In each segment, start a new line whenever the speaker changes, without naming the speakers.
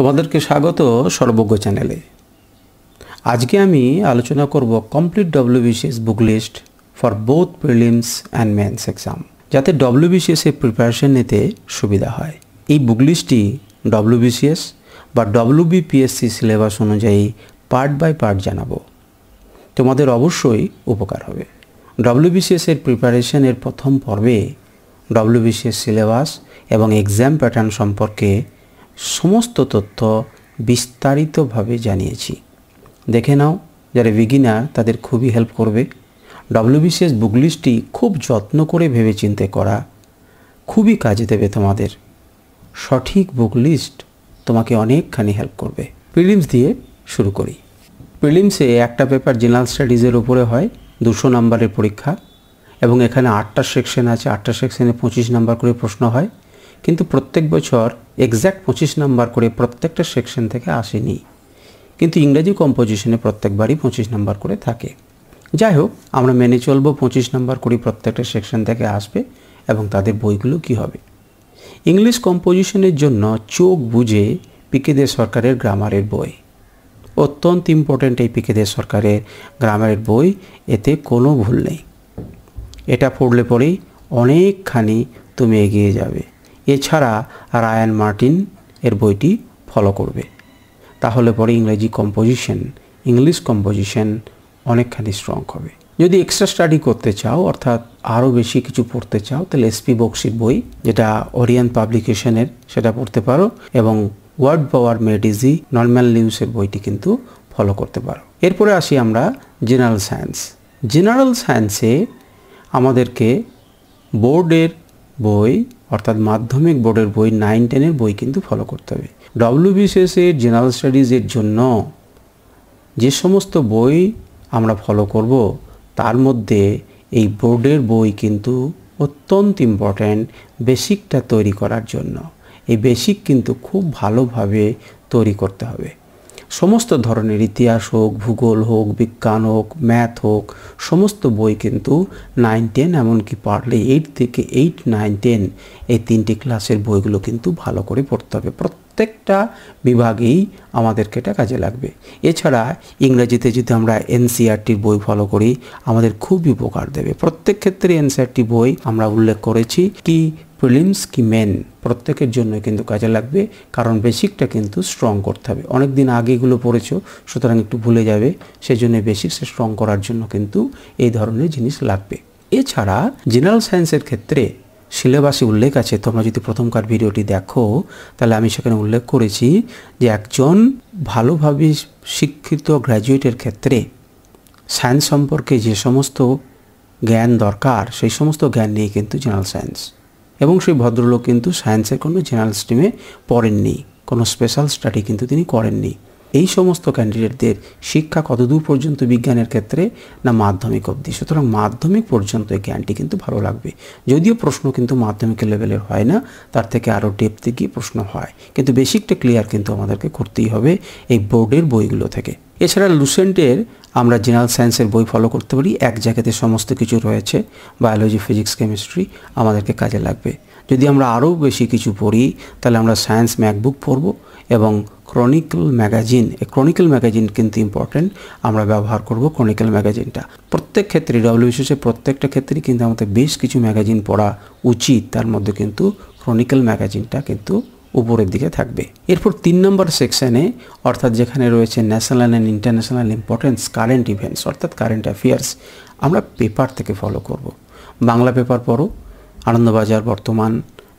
তোমাদেরকে স্বাগত সর্বজ্ঞ চ্যানেলে আজকে আমি আলোচনা করব complete WBCS book list for both prelims and mains exam যাতে এর প্রিপারেশন নিতে সুবিধা হয় এই বুক লিস্টটি ডব্লিউবিসিএস বা ডব্লিউবিপিএসসি সিলেবাস অনুযায়ী পার্ট বাই পার্ট জানাবো তোমাদের অবশ্যই উপকার হবে এর প্রিপারেশনের প্রথম পর্বে ডব্লিউবিসিএস সিলেবাস এবং এক্সাম প্যাটার্ন সম্পর্কে সমস্ত তথ্য বিস্তারিতভাবে জানিয়েছি দেখে নাও যারা বিগিনার তাদের খুবই হেল্প করবে ডব্লিউবিসিএস বুকলিস্টটি খুব যত্ন করে ভেবেচিন্তে করা খুবই কাজে দেবে তোমাদের সঠিক বুকলিস্ট তোমাকে অনেকখানি হেল্প করবে প্রিলিমস দিয়ে শুরু করি প্রিলিমসে একটা পেপার জেনারেল স্টাডিজের উপরে হয় দুশো নম্বরের পরীক্ষা এবং এখানে আটটা সেকশন আছে আটটা সেকশনে পঁচিশ নম্বর করে প্রশ্ন হয় কিন্তু প্রত্যেক বছর এক্স্যাক্ট পঁচিশ নাম্বার করে প্রত্যেকটা সেকশন থেকে আসেনি কিন্তু ইংরেজি কম্পোজিশনে প্রত্যেকবারই পঁচিশ নাম্বার করে থাকে যাই হোক আমরা মেনে চলব পঁচিশ নাম্বার করে প্রত্যেকটা সেকশন থেকে আসবে এবং তাদের বইগুলো কি হবে ইংলিশ কম্পোজিশনের জন্য চোখ বুঝে পিকেদের সরকারের গ্রামারের বই অত্যন্ত ইম্পর্ট্যান্ট এই পিকেদের সরকারের গ্রামারের বই এতে কোনো ভুল নেই এটা পড়লে পরেই অনেকখানি তুমি এগিয়ে যাবে এছাড়া রায়ান মার্টিন এর বইটি ফলো করবে তাহলে পরে ইংরেজি কম্পোজিশন ইংলিশ কম্পোজিশন অনেকখানি স্ট্রং হবে যদি এক্সট্রা স্টাডি করতে চাও অর্থাৎ আরও বেশি কিছু পড়তে চাও তাহলে এসপি বক্সির বই যেটা ওরিয়ান পাবলিকেশনের সেটা পড়তে পারো এবং ওয়ার্ড পাওয়ার মেডিজি নর্মাল নিউজের বইটি কিন্তু ফলো করতে পারো এরপরে আসি আমরা জেনারেল সায়েন্স জেনারেল সায়েন্সে আমাদেরকে বোর্ডের বই অর্থাৎ মাধ্যমিক বোর্ডের বই নাইন টেনের বই কিন্তু ফলো করতে হবে ডব্লিউবিসিএসের জেনারেল স্টাডিজের জন্য যে সমস্ত বই আমরা ফলো করব তার মধ্যে এই বোর্ডের বই কিন্তু অত্যন্ত ইম্পর্ট্যান্ট বেসিকটা তৈরি করার জন্য এই বেসিক কিন্তু খুব ভালোভাবে তৈরি করতে হবে সমস্ত ধরনের ইতিহাস হোক ভূগোল হোক বিজ্ঞান হোক ম্যাথ হোক সমস্ত বই কিন্তু নাইন টেন এমনকি পারলে এইট থেকে এইট নাইন টেন এই তিনটি ক্লাসের বইগুলো কিন্তু ভালো করে পড়তে হবে প্রত্যেকটা বিভাগেই আমাদেরকে এটা কাজে লাগবে এছাড়া ইংরেজিতে যদি আমরা এনসিআরটির e বই ফলো করি আমাদের খুবই উপকার দেবে প্রত্যেক ক্ষেত্রে এনসিআরটি e বই আমরা উল্লেখ করেছি কি প্রিলিমস কি মেন প্রত্যেকের জন্য কিন্তু কাজে লাগবে কারণ বেসিকটা কিন্তু স্ট্রং করতে হবে অনেক দিন আগে এগুলো পড়েছো সুতরাং একটু ভুলে যাবে সেজন্য সে স্ট্রং করার জন্য কিন্তু এই ধরনের জিনিস লাগবে এছাড়া জেনারেল সায়েন্সের ক্ষেত্রে সিলেবাসে উল্লেখ আছে তোমরা যদি প্রথমকার ভিডিওটি দেখো তাহলে আমি সেখানে উল্লেখ করেছি যে একজন ভালোভাবে শিক্ষিত গ্র্যাজুয়েটের ক্ষেত্রে সায়েন্স সম্পর্কে যে সমস্ত জ্ঞান দরকার সেই সমস্ত জ্ঞান নিয়ে কিন্তু জেনারেল সায়েন্স এবং সেই ভদ্রলোক কিন্তু সায়েন্সের কোনো জেনারেল স্ট্রিমে পড়েননি কোনো স্পেশাল স্টাডি কিন্তু তিনি করেননি এই সমস্ত ক্যান্ডিডেটদের শিক্ষা কতদূর পর্যন্ত বিজ্ঞানের ক্ষেত্রে না মাধ্যমিক অবধি সুতরাং মাধ্যমিক পর্যন্ত এই জ্ঞানটি কিন্তু ভালো লাগবে যদিও প্রশ্ন কিন্তু মাধ্যমিকের লেভেলের হয় না তার থেকে আরও ডেপতে গিয়ে প্রশ্ন হয় কিন্তু বেসিকটা ক্লিয়ার কিন্তু আমাদেরকে করতেই হবে এই বোর্ডের বইগুলো থেকে এছাড়া লুসেন্টের আমরা জেনারেল সায়েন্সের বই ফলো করতে পারি এক জায়গাতে সমস্ত কিছু রয়েছে বায়োলজি ফিজিক্স কেমিস্ট্রি আমাদেরকে কাজে লাগবে যদি আমরা আরও বেশি কিছু পড়ি তাহলে আমরা সায়েন্স ম্যাকবুক পড়ব এবং ক্রনিকল ম্যাগাজিন এ ক্রনিকল ম্যাগাজিন কিন্তু ইম্পর্ট্যান্ট আমরা ব্যবহার করব ক্রনিকল ম্যাগাজিনটা প্রত্যেক ক্ষেত্রে ডব্লিউবিসিএসের প্রত্যেকটা ক্ষেত্রে কিন্তু আমাদের বেশ কিছু ম্যাগাজিন পড়া উচিত তার মধ্যে কিন্তু ক্রনিকল ম্যাগাজিনটা কিন্তু উপরের দিকে থাকবে এরপর তিন নম্বর সেকশানে অর্থাৎ যেখানে রয়েছে national and international importance current events অর্থাৎ কারেন্ট অ্যাফেয়ার্স আমরা পেপার থেকে ফলো করব। বাংলা পেপার পড়ো আনন্দবাজার বর্তমান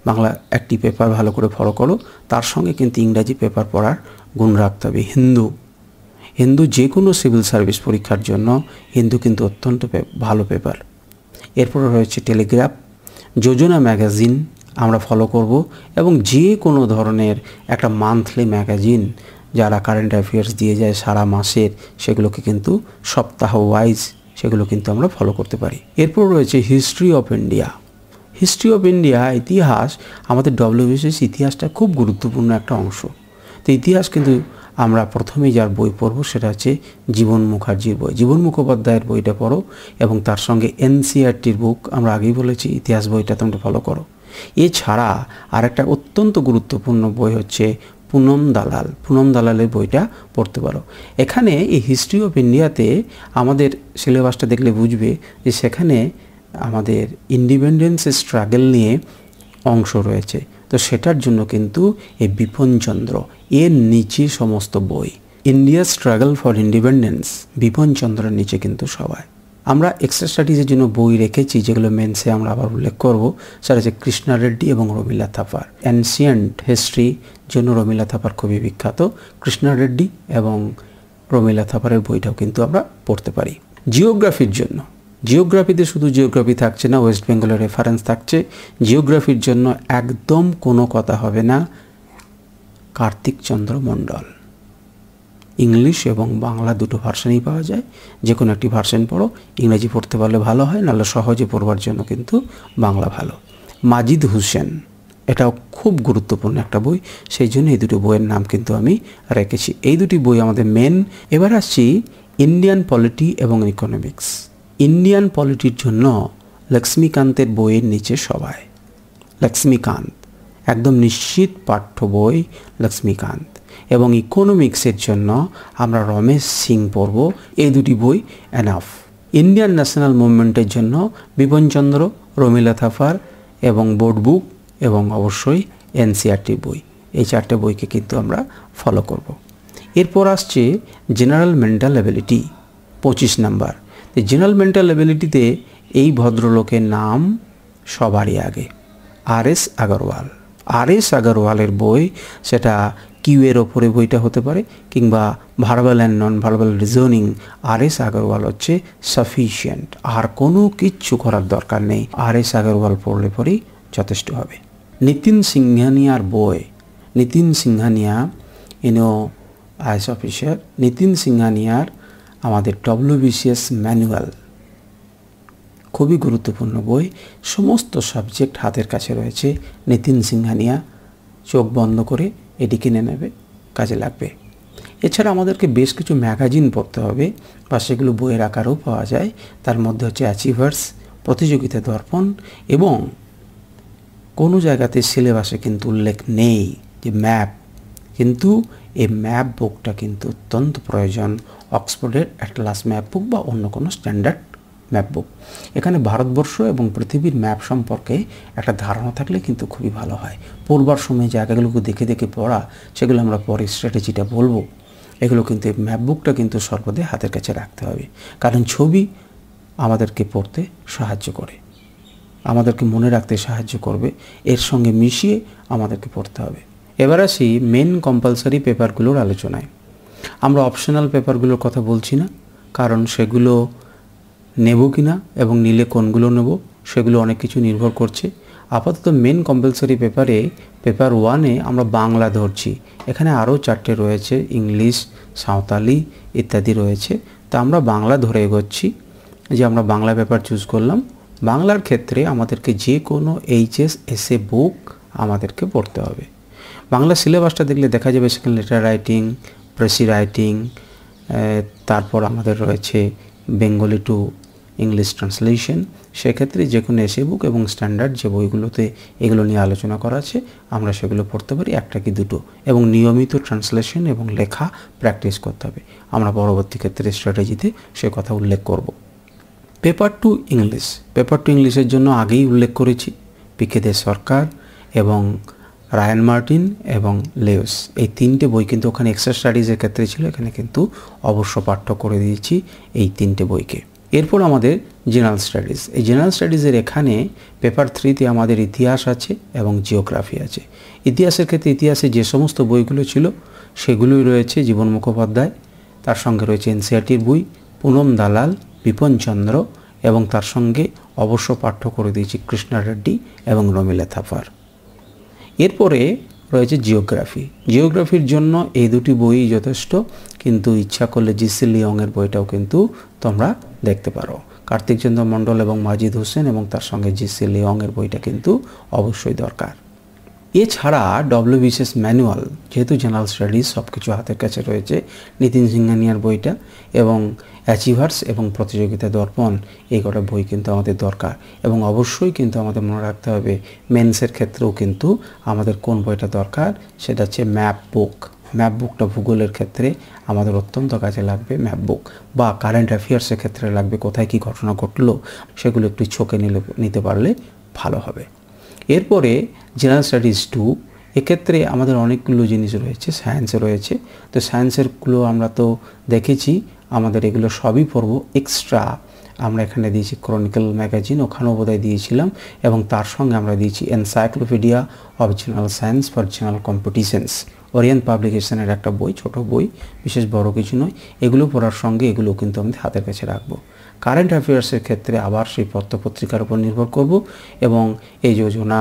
বাংলা একটি পেপার ভালো করে ফলো করো তার সঙ্গে কিন্তু ইংরাজি পেপার পড়ার গুণ রাখতে হবে হিন্দু হিন্দু যে কোনো সিভিল সার্ভিস পরীক্ষার জন্য হিন্দু কিন্তু অত্যন্ত ভালো পেপার এরপর রয়েছে টেলিগ্রাফ যোজনা ম্যাগাজিন আমরা ফলো করব এবং যে কোনো ধরনের একটা মান্থলি ম্যাগাজিন যারা কারেন্ট অ্যাফেয়ার্স দিয়ে যায় সারা মাসের সেগুলোকে কিন্তু সপ্তাহ ওয়াইজ সেগুলো কিন্তু আমরা ফলো করতে পারি এরপর রয়েছে history of India history of India ইতিহাস আমাদের ডব্লিউবিসিএস ইতিহাসটা খুব গুরুত্বপূর্ণ একটা অংশ তো ইতিহাস কিন্তু আমরা প্রথমে যার বই পড়ব সেটা হচ্ছে জীবন মুখার্জির বই জীবন মুখোপাধ্যায়ের বইটা পড়ো এবং তার সঙ্গে এনসিআরটির e বুক আমরা আগেই বলেছি ইতিহাস বইটা তোমরা ফলো করো এছাড়া আর একটা অত্যন্ত গুরুত্বপূর্ণ বই হচ্ছে পুনম দালাল পুনম দালালের বইটা পড়তে পারো এখানে এই হিস্ট্রি অফ ইন্ডিয়াতে আমাদের সিলেবাসটা দেখলে বুঝবে যে সেখানে আমাদের ইন্ডিপেন্ডেন্স স্ট্রাগল নিয়ে অংশ রয়েছে তো সেটার জন্য কিন্তু এই বিপনচন্দ্র এর নিচে সমস্ত বই ইন্ডিয়া স্ট্রাগল ফর ইন্ডিপেন্ডেন্স বিপনচন্দ্রের নিচে কিন্তু সবাই আমরা এক্সট্রা স্টাডিজের জন্য বই রেখেছি যেগুলো মেন্সে আমরা আবার উল্লেখ করব সেটা হচ্ছে কৃষ্ণা রেড্ডি এবং রমিলা থাপার অ্যান্সিয়েন্ট হিস্ট্রি জন্য রমিলা থাপার খুবই বিখ্যাত কৃষ্ণা রেড্ডি এবং রমিলা থাপারের বইটাও কিন্তু আমরা পড়তে পারি জিওগ্রাফির জন্য জিওগ্রাফিতে শুধু জিওগ্রাফি থাকছে না ওয়েস্ট বেঙ্গলের রেফারেন্স থাকছে জিওগ্রাফির জন্য একদম কোনো কথা হবে না কার্তিক চন্দ্র মণ্ডল ইংলিশ এবং বাংলা দুটো ভার্সানই পাওয়া যায় যে কোনো একটি ভার্সান পড়ো ইংরাজি পড়তে পারলে ভালো হয় নাহলে সহজে পড়বার জন্য কিন্তু বাংলা ভালো মাজিদ হুসেন এটাও খুব গুরুত্বপূর্ণ একটা বই সেই জন্য এই দুটো বইয়ের নাম কিন্তু আমি রেখেছি এই দুটি বই আমাদের মেন এবার আসছি ইন্ডিয়ান পলিটি এবং ইকোনমিক্স ইন্ডিয়ান পলিটির জন্য লক্ষ্মীকান্তের বইয়ের নিচে সবাই লক্ষ্মীকান্ত একদম নিশ্চিত পাঠ্য বই লক্ষ্মীকান্ত এবং ইকোনমিক্সের জন্য আমরা রমেশ সিং পড়ব এই দুটি বই এনাফ ইন্ডিয়ান ন্যাশনাল মুভমেন্টের জন্য বিপনচন্দ্র রমিলা থাফার এবং বোর্ড বুক এবং অবশ্যই এনসিআরটি বই এই চারটে বইকে কিন্তু আমরা ফলো করব। এরপর আসছে জেনারেল মেন্টাল অ্যাবিলিটি পঁচিশ নাম্বার জেনারেল মেন্টাল অ্যাবিলিটিতে এই ভদ্রলোকের নাম সবারই আগে R S Agarwal R S আগরওয়ালের বই সেটা কিউয়ের ওপরে বইটা হতে পারে কিংবা verbal and non verbal reasoning R S Agarwal হচ্ছে সাফিসিয়েন্ট আর কোনো কিচ্ছু করার দরকার নেই আর এস আগরওয়াল পড়লে পরেই যথেষ্ট হবে নিতিন সিংহানিয়ার বই নিতিন সিংহানিয়া ইনো এস অফিসার নিতিন সিংহানিয়ার আমাদের ডব্লিউবিসিএস ম্যানুয়াল খুবই গুরুত্বপূর্ণ বই সমস্ত সাবজেক্ট হাতের কাছে রয়েছে নিতিন সিংহানিয়া চোখ বন্ধ করে এটি কিনে নেবে কাজে লাগবে এছাড়া আমাদেরকে বেশ কিছু ম্যাগাজিন পড়তে হবে বা সেগুলো বইয়ের আকারেও পাওয়া যায় তার মধ্যে হচ্ছে অ্যাচিভার্স প্রতিযোগিতা দর্পণ এবং কোনো জায়গাতে সিলেবাসে কিন্তু উল্লেখ নেই যে ম্যাপ কিন্তু এই ম্যাপ বুকটা কিন্তু অত্যন্ত প্রয়োজন অক্সফোর্ডের অ্যাটলাস ম্যাপ বুক বা অন্য কোনো স্ট্যান্ডার্ড ম্যাপবুক এখানে ভারতবর্ষ এবং পৃথিবীর ম্যাপ সম্পর্কে একটা ধারণা থাকলে কিন্তু খুবই ভালো হয় পড়বার সময় জায়গাগুলোকে দেখে দেখে পড়া সেগুলো আমরা পরে স্ট্র্যাটেজিটা বলবো এগুলো কিন্তু ম্যাপবুকটা কিন্তু সর্বদাই হাতের কাছে রাখতে হবে কারণ ছবি আমাদেরকে পড়তে সাহায্য করে আমাদেরকে মনে রাখতে সাহায্য করবে এর সঙ্গে মিশিয়ে আমাদেরকে পড়তে হবে এবার আসি মেন কম্পালসারি পেপারগুলোর আলোচনায় আমরা অপশনাল পেপারগুলোর কথা বলছি না কারণ সেগুলো নেব কি না এবং নিলে কোনগুলো নেব সেগুলো অনেক কিছু নির্ভর করছে আপাতত মেন কম্পালসারি পেপারে পেপার ওয়ানে আমরা বাংলা ধরছি এখানে আরও চারটে রয়েছে ইংলিশ সাঁওতালি ইত্যাদি রয়েছে তা আমরা বাংলা ধরে এগোচ্ছি যে আমরা বাংলা পেপার চুজ করলাম বাংলার ক্ষেত্রে আমাদেরকে যে কোনো এইচএস এসএ বুক আমাদেরকে পড়তে হবে বাংলা সিলেবাসটা দেখলে দেখা যাবে সেখানে লেটার রাইটিং প্রেসি রাইটিং তারপর আমাদের রয়েছে বেঙ্গলি টু ইংলিশ ট্রান্সলেশন সেক্ষেত্রে যে কোনো এসে বুক এবং স্ট্যান্ডার্ড যে বইগুলোতে এগুলো নিয়ে আলোচনা করা আছে আমরা সেগুলো পড়তে পারি একটা কি দুটো এবং নিয়মিত ট্রান্সলেশন এবং লেখা প্র্যাকটিস করতে হবে আমরা পরবর্তী ক্ষেত্রে স্ট্র্যাটেজিতে সে কথা উল্লেখ করব paper two English paper two ইংলিশের জন্য আগেই উল্লেখ করেছি পিকেদের সরকার এবং রায়ান মার্টিন এবং লেওস এই তিনটে বই কিন্তু ওখানে এক্সট্রা স্টাডিজের ক্ষেত্রে ছিল এখানে কিন্তু অবশ্য পাঠ্য করে দিয়েছি এই তিনটে বইকে এরপর আমাদের জেনারেল স্টাডিজ এই জেনারেল স্টাডিজের এখানে পেপার থ্রিতে আমাদের ইতিহাস আছে এবং জিওগ্রাফি আছে ইতিহাসের ক্ষেত্রে ইতিহাসে যে সমস্ত বইগুলো ছিল সেগুলোই রয়েছে জীবন মুখোপাধ্যায় তার সঙ্গে রয়েছে এনসিআরটির e বই পুনম দালাল বিপনচন্দ্র এবং তার সঙ্গে অবশ্য পাঠ্য করে দিয়েছি কৃষ্ণা রেড্ডি এবং রমিলা থাপার এরপরে রয়েছে জিওগ্রাফি জিওগ্রাফির জন্য এই দুটি বই যথেষ্ট কিন্তু ইচ্ছা করলে জিসি লিয়ংয়ের বইটাও কিন্তু তোমরা দেখতে পারো কার্তিকচন্দ্র মণ্ডল এবং মাজিদ হোসেন এবং তার সঙ্গে জিসি লিয়ংয়ের বইটা কিন্তু অবশ্যই দরকার এছাড়া ডব্লিউ বিশেষ ম্যানুয়াল যেহেতু জেনারেল স্টাডিজ সব কিছু হাতের কাছে রয়েছে নিতিন সিংহানিয়ার বইটা এবং অ্যাচিভার্স এবং প্রতিযোগিতা দর্পণ এই কটা বই কিন্তু আমাদের দরকার এবং অবশ্যই কিন্তু আমাদের মনে রাখতে হবে মেন্সের ক্ষেত্রেও কিন্তু আমাদের কোন বইটা দরকার সেটা হচ্ছে ম্যাপ বুক ম্যাপ বুকটা ভূগোলের ক্ষেত্রে আমাদের অত্যন্ত কাজে লাগবে ম্যাপ বুক বা কারেন্ট অ্যাফেয়ার্সের ক্ষেত্রে লাগবে কোথায় কি ঘটনা ঘটলো সেগুলো একটু ছকে নিলে নিতে পারলে ভালো হবে এরপরে জেনারেল স্টাডিজ টু এক্ষেত্রে আমাদের অনেকগুলো জিনিস রয়েছে সায়েন্সে রয়েছে তো সায়েন্সেরগুলো আমরা তো দেখেছি আমাদের এগুলো সবই পড়ব এক্সট্রা আমরা এখানে দিয়েছি ক্রনিক্যাল ম্যাগাজিন ওখানেও বোধহয় দিয়েছিলাম এবং তার সঙ্গে আমরা দিয়েছি encyclopedia of general science for general competitions Orient পাবলিকেশনের একটা বই ছোট বই বিশেষ বড় কিছু নয় এগুলো পড়ার সঙ্গে এগুলো কিন্তু আমি হাতের কাছে রাখবো কারেন্ট অ্যাফেয়ার্সের ক্ষেত্রে আবার সেই পত্রপত্রিকার উপর নির্ভর করব এবং এই যোজনা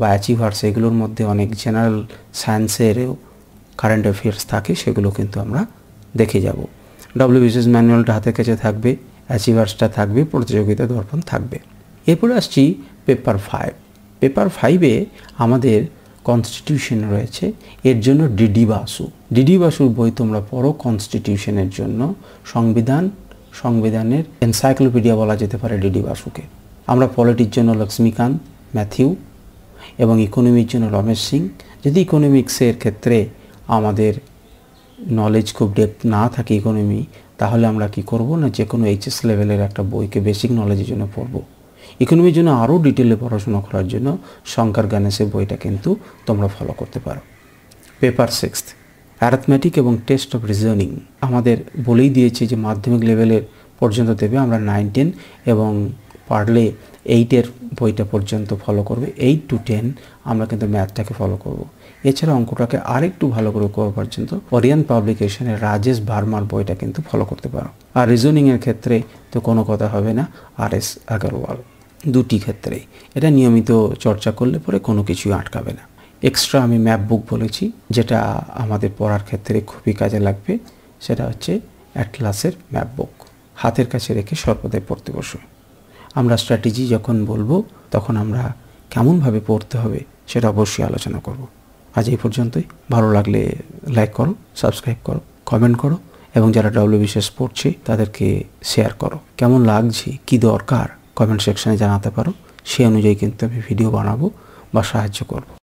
বা অ্যাচিভার্স এগুলোর মধ্যে অনেক জেনারেল সায়েন্সেরও কারেন্ট অ্যাফেয়ার্স থাকে সেগুলো কিন্তু আমরা দেখে যাব ডব্লিউ বিসিএস ম্যানুয়ালটা হাতের কাছে থাকবে অ্যাচিভার্সটা থাকবে প্রতিযোগিতা দর্পণ থাকবে এরপরে আসছি পেপার ফাইভ পেপার ফাইভে আমাদের কনস্টিটিউশন রয়েছে এর জন্য ডিডি বাসু ডিডি বাসুর বই তোমরা পড়ো কনস্টিটিউশনের জন্য সংবিধান সংবিধানের এনসাইক্লোপিডিয়া বলা যেতে পারে ডিডি বাসুকে আমরা পলিটির জন্য লক্ষ্মীকান্ত ম্যাথিউ এবং ইকোনমির জন্য রমেশ সিং যদি ইকোনমিক্সের ক্ষেত্রে আমাদের নলেজ খুব ডেপ না থাকে ইকোনমি তাহলে আমরা কি করব না যে কোনো এইচএস লেভেলের একটা বইকে বেসিক নলেজের জন্য পড়বো ইকোনমির জন্য আরও ডিটেলে পড়াশোনা করার জন্য শঙ্কর গণেশের বইটা কিন্তু তোমরা ফলো করতে পারো পেপার সিক্স অ্যারাথমেটিক এবং টেস্ট অফ রিজনিং আমাদের বলেই দিয়েছে যে মাধ্যমিক লেভেলের পর্যন্ত দেবে আমরা নাইন টেন এবং পারলে এইটের বইটা পর্যন্ত ফলো করবে এইট টু টেন আমরা কিন্তু ম্যাথটাকে ফলো করব। এছাড়া অঙ্কটাকে আরেকটু ভালো করে করা পর্যন্ত ওরিয়ান পাবলিকেশনের রাজেশ ভার্মার বইটা কিন্তু ফলো করতে পারো আর রিজনিংয়ের ক্ষেত্রে তো কোনো কথা হবে না আর এস আগরওয়াল দুটি ক্ষেত্রেই এটা নিয়মিত চর্চা করলে পরে কোনো কিছুই আটকাবে না এক্সট্রা আমি ম্যাপ বুক বলেছি যেটা আমাদের পড়ার ক্ষেত্রে খুবই কাজে লাগবে সেটা হচ্ছে অ্যাটলাসের ম্যাপ বুক হাতের কাছে রেখে সর্বদাই পড়তে বসুন আমরা স্ট্র্যাটেজি যখন বলবো তখন আমরা কেমনভাবে পড়তে হবে সেটা অবশ্যই আলোচনা করব। আজ এই পর্যন্তই ভালো লাগলে লাইক করো সাবস্ক্রাইব করো কমেন্ট করো এবং যারা ডাব্লিউ বিশেষ পড়ছে তাদেরকে শেয়ার করো কেমন লাগছে কি দরকার কমেন্ট সেকশানে জানাতে পারো সেই অনুযায়ী কিন্তু আমি ভিডিও বানাবো বা সাহায্য করবো